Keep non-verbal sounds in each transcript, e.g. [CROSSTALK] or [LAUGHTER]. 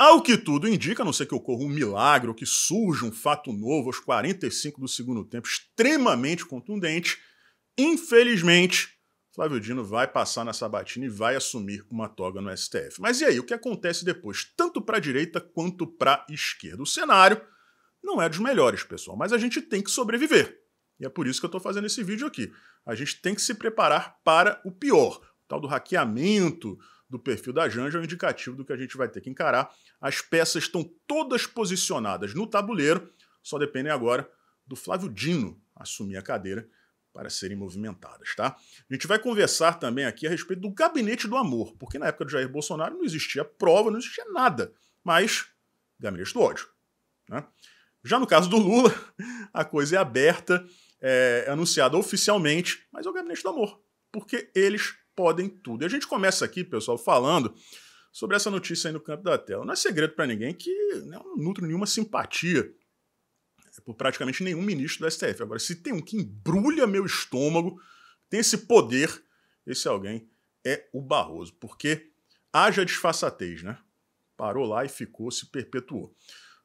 Ao que tudo indica, a não ser que ocorra um milagre ou que surja um fato novo aos 45 do segundo tempo, extremamente contundente, infelizmente, Flávio Dino vai passar na sabatina e vai assumir uma toga no STF. Mas e aí, o que acontece depois, tanto para a direita quanto para a esquerda? O cenário não é dos melhores, pessoal, mas a gente tem que sobreviver. E é por isso que eu estou fazendo esse vídeo aqui. A gente tem que se preparar para o pior. O tal do hackeamento, do perfil da Janja é um indicativo do que a gente vai ter que encarar. As peças estão todas posicionadas no tabuleiro, só dependem agora do Flávio Dino assumir a cadeira para serem movimentadas, tá? A gente vai conversar também aqui a respeito do gabinete do amor, porque na época do Jair Bolsonaro não existia prova, não existia nada, mas gabinete do ódio, né? Já no caso do Lula, [LAUGHS] a coisa é aberta, é, é anunciada oficialmente, mas é o gabinete do amor, porque eles podem tudo. E a gente começa aqui, pessoal, falando sobre essa notícia aí no canto da tela. Não é segredo para ninguém que né, eu não nutro nenhuma simpatia é, por praticamente nenhum ministro do STF. Agora, se tem um que embrulha meu estômago, tem esse poder, esse alguém é o Barroso, porque haja disfarçatez, né? Parou lá e ficou, se perpetuou.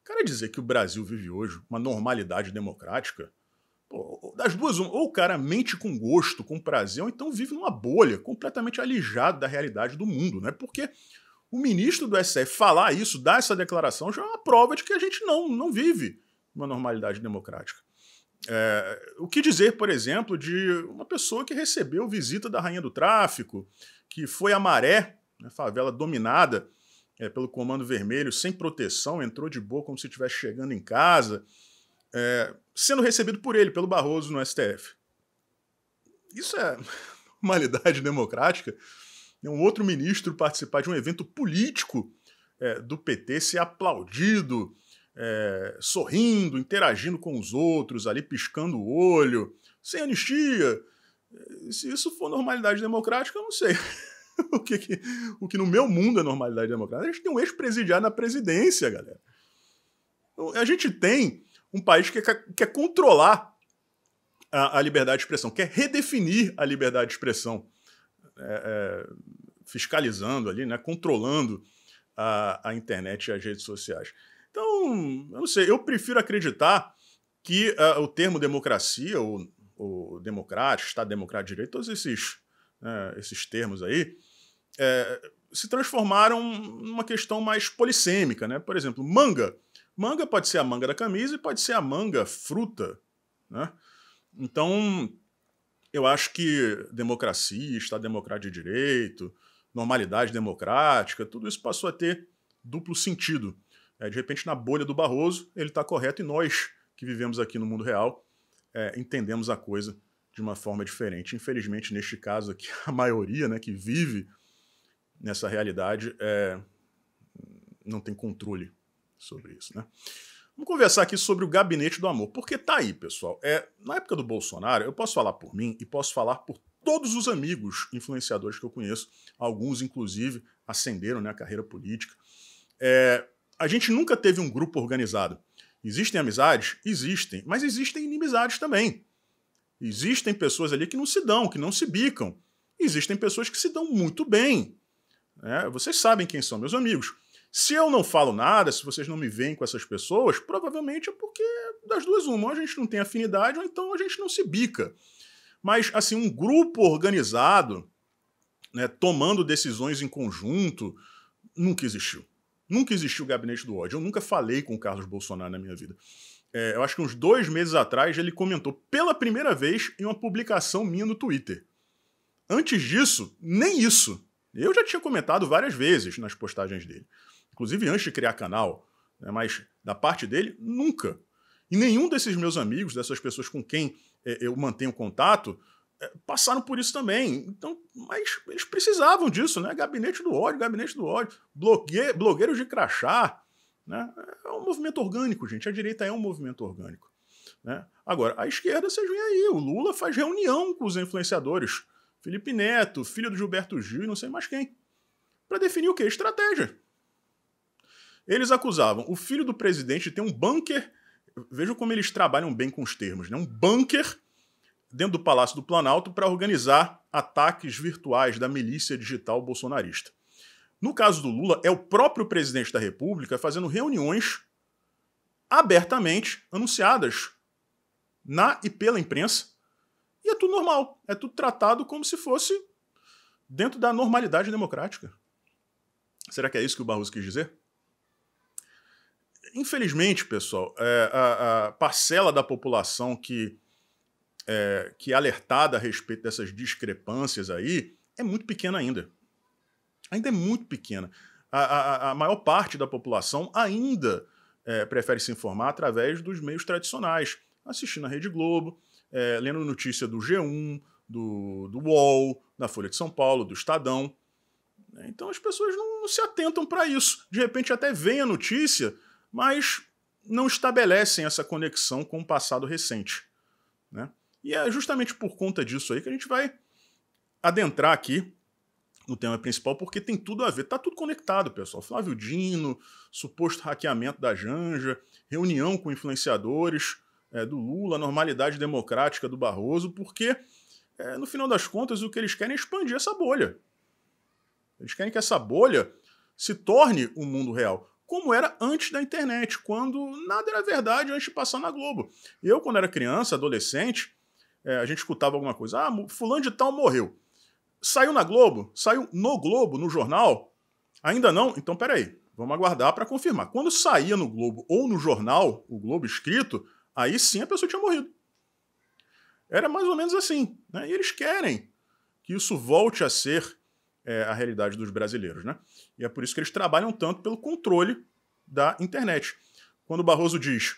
Quer dizer que o Brasil vive hoje uma normalidade democrática, das duas, ou o cara mente com gosto, com prazer, ou então vive numa bolha, completamente alijado da realidade do mundo, né? Porque o ministro do STF falar isso, dar essa declaração, já é uma prova de que a gente não, não vive uma normalidade democrática. É, o que dizer, por exemplo, de uma pessoa que recebeu visita da Rainha do Tráfico, que foi a Maré, né, favela dominada é, pelo Comando Vermelho, sem proteção, entrou de boa como se estivesse chegando em casa, é, sendo recebido por ele, pelo Barroso, no STF. Isso é normalidade [LAUGHS] democrática. É um outro ministro participar de um evento político é, do PT ser aplaudido, é, sorrindo, interagindo com os outros, ali piscando o olho, sem anistia. É, se isso for normalidade democrática, eu não sei. [LAUGHS] o, que, que, o que no meu mundo é normalidade democrática. A gente tem um ex-presidiário na presidência, galera. A gente tem um país que quer, quer controlar a, a, liberdade de expressão, quer redefinir a liberdade de expressão, é, é, fiscalizando ali, né, controlando a, a internet e as redes sociais. Então, eu não sei, eu prefiro acreditar que uh, o termo democracia, o ou democrático, Estado democrático de direito, todos esses, né, esses termos aí, é, se transformaram numa questão mais polissêmica. Né? Por exemplo, manga Manga pode ser a manga da camisa e pode ser a manga fruta, né? Então, eu acho que democracia, Estado democrático de direito, normalidade democrática, tudo isso passou a ter duplo sentido. É, de repente, na bolha do Barroso, ele está correto e nós, que vivemos aqui no mundo real, é, entendemos a coisa de uma forma diferente. Infelizmente, neste caso aqui, [LAUGHS] a maioria né, que vive nessa realidade é, não tem controle sobre isso, né? Vamos conversar aqui sobre o gabinete do amor, porque tá aí, pessoal. É, na época do Bolsonaro, eu posso falar por mim e posso falar por todos os amigos influenciadores que eu conheço, alguns inclusive ascenderam né, a carreira política. É, a gente nunca teve um grupo organizado. Existem amizades? Existem, mas existem inimizades também. Existem pessoas ali que não se dão, que não se bicam. Existem pessoas que se dão muito bem. É, vocês sabem quem são meus amigos. Se eu não falo nada, se vocês não me veem com essas pessoas, provavelmente é porque das duas uma, a gente não tem afinidade ou então a gente não se bica. Mas assim, um grupo organizado, né, tomando decisões em conjunto, nunca existiu. Nunca existiu o gabinete do ódio. Eu nunca falei com o Carlos Bolsonaro na minha vida. É, eu acho que uns dois meses atrás ele comentou pela primeira vez em uma publicação minha no Twitter. Antes disso, nem isso. Eu já tinha comentado várias vezes nas postagens dele inclusive antes de criar canal, né, mas da parte dele, nunca. E nenhum desses meus amigos, dessas pessoas com quem é, eu mantenho contato, é, passaram por isso também. Então, mas eles precisavam disso, né? Gabinete do ódio, gabinete do ódio, blogue, blogueiros de crachá. Né? É um movimento orgânico, gente. A direita é um movimento orgânico. Né? Agora, a esquerda, vocês veem aí, o Lula faz reunião com os influenciadores. Felipe Neto, filho do Gilberto Gil e não sei mais quem. Para definir o que? Estratégia. Eles acusavam o filho do presidente de ter um bunker. Vejam como eles trabalham bem com os termos, né? Um bunker dentro do Palácio do Planalto para organizar ataques virtuais da milícia digital bolsonarista. No caso do Lula, é o próprio presidente da República fazendo reuniões abertamente anunciadas na e pela imprensa. E é tudo normal, é tudo tratado como se fosse dentro da normalidade democrática. Será que é isso que o Barroso quis dizer? infelizmente, pessoal, é, a, a, parcela da população que é, que é alertada a respeito dessas discrepâncias aí é muito pequena ainda. Ainda é muito pequena. A, a, a maior parte da população ainda é, prefere se informar através dos meios tradicionais, assistindo a Rede Globo, é, lendo notícia do G1, do, do UOL, da Folha de São Paulo, do Estadão. Então as pessoas não, não se atentam para isso. De repente até vem a notícia, mas não estabelecem essa conexão com o passado recente. Né? E é justamente por conta disso aí que a gente vai adentrar aqui no tema principal, porque tem tudo a ver, tá tudo conectado, pessoal. Flávio Dino, suposto hackeamento da Janja, reunião com influenciadores é, do Lula, normalidade democrática do Barroso, porque é, no final das contas o que eles querem é expandir essa bolha. Eles querem que essa bolha se torne o um mundo real como era antes da internet, quando nada era verdade antes de passar na Globo. Eu, quando era criança, adolescente, é, a gente escutava alguma coisa, ah, fulano de tal morreu. Saiu na Globo? Saiu no Globo, no jornal? Ainda não? Então peraí, vamos aguardar para confirmar. Quando saía no Globo ou no jornal, o Globo escrito, aí sim a pessoa tinha morrido. Era mais ou menos assim. Né? E eles querem que isso volte a ser é, a realidade dos brasileiros. Né? E é por isso que eles trabalham tanto pelo controle da internet. Quando o Barroso diz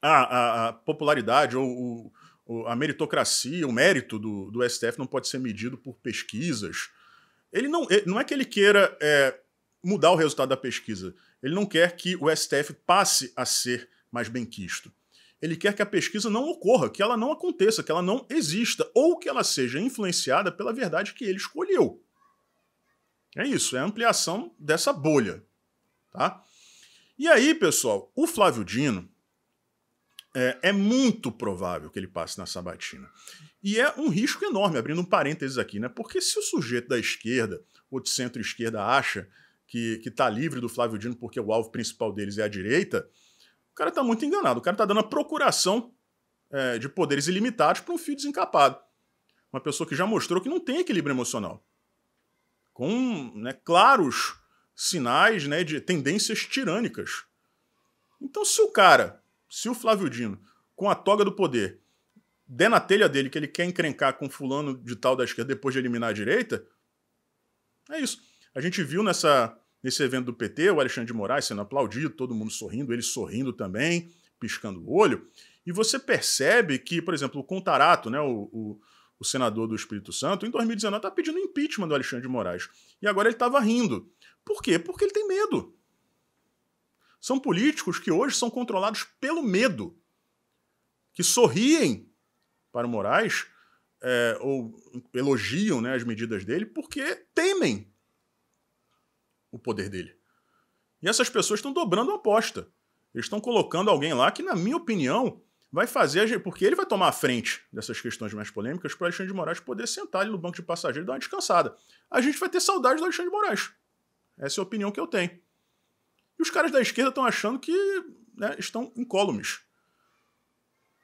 ah, a, a popularidade ou o, a meritocracia, o mérito do, do, STF não pode ser medido por pesquisas, ele não, não é que ele queira é, mudar o resultado da pesquisa. Ele não quer que o STF passe a ser mais benquisto. Ele quer que a pesquisa não ocorra, que ela não aconteça, que ela não exista, ou que ela seja influenciada pela verdade que ele escolheu. É isso, é a ampliação dessa bolha, tá? E aí, pessoal, o Flávio Dino é, é muito provável que ele passe na sabatina. E é um risco enorme, abrindo um parênteses aqui, né? Porque se o sujeito da esquerda ou de centro-esquerda acha que está livre do Flávio Dino porque o alvo principal deles é a direita, o cara está muito enganado. O cara está dando a procuração é, de poderes ilimitados para um fio desencapado. Uma pessoa que já mostrou que não tem equilíbrio emocional com né, claros sinais né, de tendências tirânicas. Então, se o cara, se o Flávio Dino, com a toga do poder, der na telha dele que ele quer encrencar com fulano de tal da esquerda depois de eliminar a direita, é isso. A gente viu nessa, nesse evento do PT o Alexandre de Moraes sendo aplaudido, todo mundo sorrindo, ele sorrindo também, piscando o olho. E você percebe que, por exemplo, o Contarato, né, o, o o senador do Espírito Santo, em 2019 está pedindo impeachment do Alexandre de Moraes. E agora ele estava rindo. Por quê? Porque ele tem medo. São políticos que hoje são controlados pelo medo, que sorriem para o Moraes é, ou elogiam né, as medidas dele porque temem o poder dele. E essas pessoas estão dobrando a aposta. Eles estão colocando alguém lá que, na minha opinião, vai fazer, porque ele vai tomar a frente dessas questões mais polêmicas para Alexandre de Moraes poder sentar ali no banco de passageiro e dar uma descansada. A gente vai ter saudade do Alexandre de Moraes. Essa é a opinião que eu tenho. E os caras da esquerda estão achando que né, estão incólumes.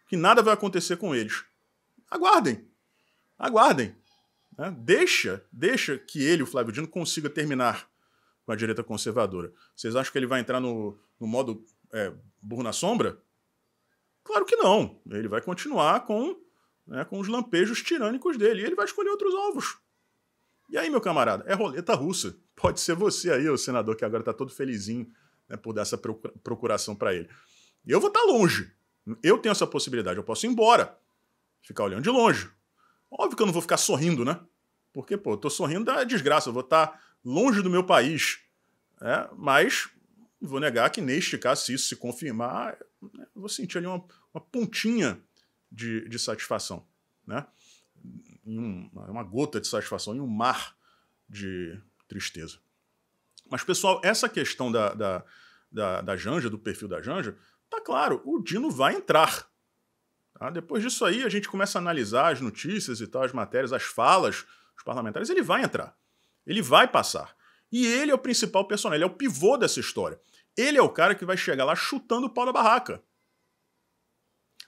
Que nada vai acontecer com eles. Aguardem. Aguardem. Né? Deixa, deixa que ele, o Flávio Dino, consiga terminar com a direita conservadora. Vocês acham que ele vai entrar no, no modo é, burro na sombra? Claro que não. Ele vai continuar com, né, com os lampejos tirânicos dele e ele vai escolher outros alvos. E aí, meu camarada, é roleta russa. Pode ser você aí, o senador, que agora está todo felizinho né, por dar essa procuração para ele. Eu vou estar tá longe. Eu tenho essa possibilidade. Eu posso ir embora, ficar olhando de longe. Óbvio que eu não vou ficar sorrindo, né? Porque, pô, eu tô sorrindo da é desgraça. Eu vou estar tá longe do meu país. Né? Mas vou negar que, neste caso, se isso se confirmar, eu vou sentir ali uma, uma pontinha de, de satisfação, né? Um, uma gota de satisfação, em um mar de tristeza. Mas, pessoal, essa questão da, da, da, da Janja, do perfil da Janja, tá claro, o Dino vai entrar. Tá? Depois disso aí, a gente começa a analisar as notícias e tal, as matérias, as falas dos parlamentares, ele vai entrar. Ele vai passar. E ele é o principal personagem, ele é o pivô dessa história. Ele é o cara que vai chegar lá chutando o pau da barraca.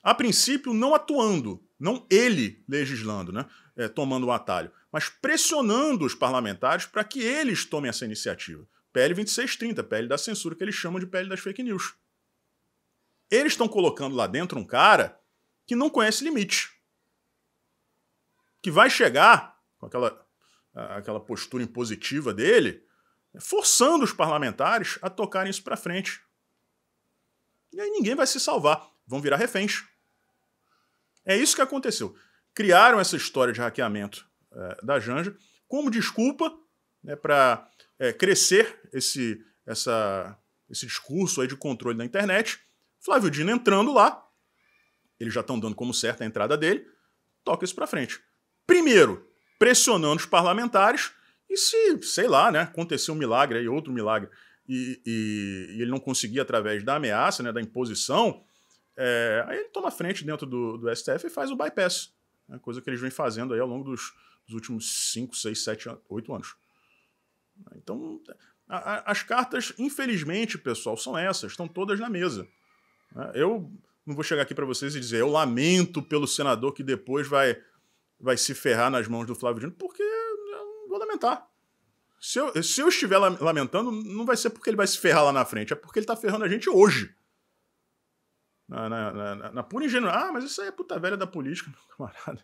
A princípio, não atuando, não ele legislando, né? É, tomando o um atalho, mas pressionando os parlamentares para que eles tomem essa iniciativa. PL 2630, PL da censura, que eles chamam de PL das fake news. Eles estão colocando lá dentro um cara que não conhece limite. Que vai chegar com aquela, aquela postura impositiva dele forçando os parlamentares a tocarem isso para frente. E aí ninguém vai se salvar, vão virar reféns. É isso que aconteceu. Criaram essa história de hackeamento é, da Janja como desculpa né, para é, eh, crescer esse, essa, esse discurso aí de controle da internet. Flávio Dino entrando lá, eles já estão dando como certa a entrada dele, toca isso para frente. Primeiro, pressionando os parlamentares e se, sei lá, né, aconteceu um milagre aí, outro milagre, e, e, e ele não conseguia através da ameaça, né, da imposição, é, aí ele toma frente dentro do, do STF e faz o bypass, né, coisa que eles vêm fazendo aí ao longo dos, dos últimos 5, 6, 7, 8 anos. Então, a, a, as cartas, infelizmente, pessoal, são essas, estão todas na mesa. Né. Eu não vou chegar aqui para vocês e dizer eu lamento pelo senador que depois vai, vai se ferrar nas mãos do Flávio Dino, porque vou lamentar. Se eu, se eu estiver lamentando, não vai ser porque ele vai se ferrar lá na frente, é porque ele tá ferrando a gente hoje. Na, na, na, na pura ingenuidade. Ah, mas isso aí é puta velha da política, [LAUGHS] meu camarada.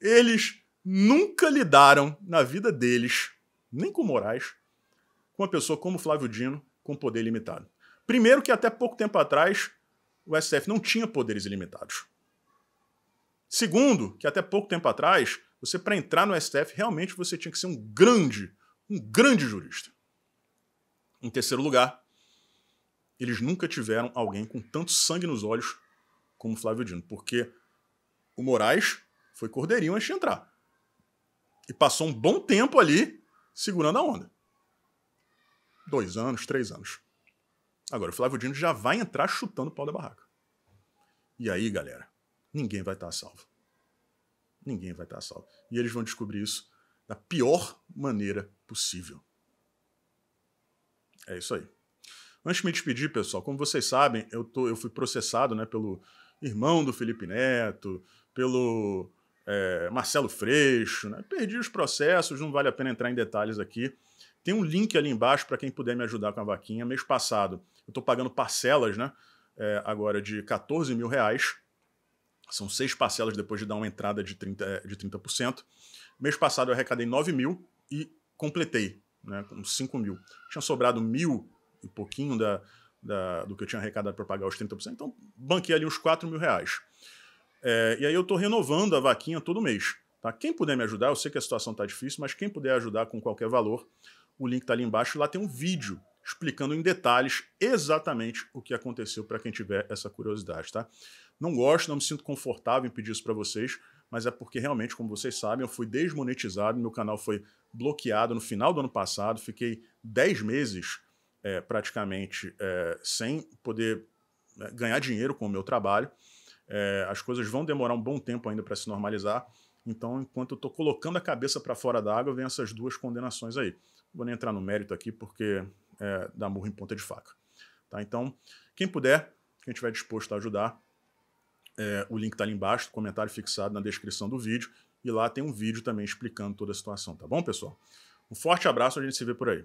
Eles nunca lidaram na vida deles, nem com Moraes, com uma pessoa como Flávio Dino, com poder limitado. Primeiro que até pouco tempo atrás o STF não tinha poderes ilimitados. Segundo, que até pouco tempo atrás você, para entrar no STF, realmente você tinha que ser um grande, um grande jurista. Em terceiro lugar, eles nunca tiveram alguém com tanto sangue nos olhos como Flávio Dino, porque o Moraes foi cordeirinho antes de entrar. E passou um bom tempo ali segurando a onda. Dois anos, três anos. Agora, o Flávio Dino já vai entrar chutando o pau da barraca. E aí, galera, ninguém vai estar tá salvo ninguém vai estar salvo. E eles vão descobrir isso da pior maneira possível. É isso aí. Antes de me despedir, pessoal, como vocês sabem, eu, tô, eu fui processado né, pelo irmão do Felipe Neto, pelo é, Marcelo Freixo, né? perdi os processos, não vale a pena entrar em detalhes aqui. Tem um link ali embaixo para quem puder me ajudar com a vaquinha. Mês passado, eu estou pagando parcelas, né? É, agora de 14 mil reais. São seis parcelas depois de dar uma entrada de 30%. Eh, de 30%. Mês passado eu arrecadei 9 mil e completei, né, com 5 mil. Tinha sobrado mil e pouquinho da, da, do que eu tinha arrecadado para pagar os 30%, então banquei ali uns 4 mil reais. É, e aí eu estou renovando a vaquinha todo mês. Tá? Quem puder me ajudar, eu sei que a situação está difícil, mas quem puder ajudar com qualquer valor, o link está ali embaixo. Lá tem um vídeo explicando em detalhes exatamente o que aconteceu para quem tiver essa curiosidade. Tá? Não gosto, não me sinto confortável em pedir isso para vocês, mas é porque realmente, como vocês sabem, eu fui desmonetizado, meu canal foi bloqueado no final do ano passado, fiquei 10 meses é, praticamente é, sem poder né, ganhar dinheiro com o meu trabalho. É, as coisas vão demorar um bom tempo ainda para se normalizar. Então, enquanto eu estou colocando a cabeça para fora da água, vem essas duas condenações aí. Não vou nem entrar no mérito aqui, porque é, dá murro em ponta de faca. Tá? Então, quem puder, quem estiver disposto a ajudar, é, o link está ali embaixo, comentário fixado na descrição do vídeo. E lá tem um vídeo também explicando toda a situação, tá bom, pessoal? Um forte abraço, a gente se vê por aí.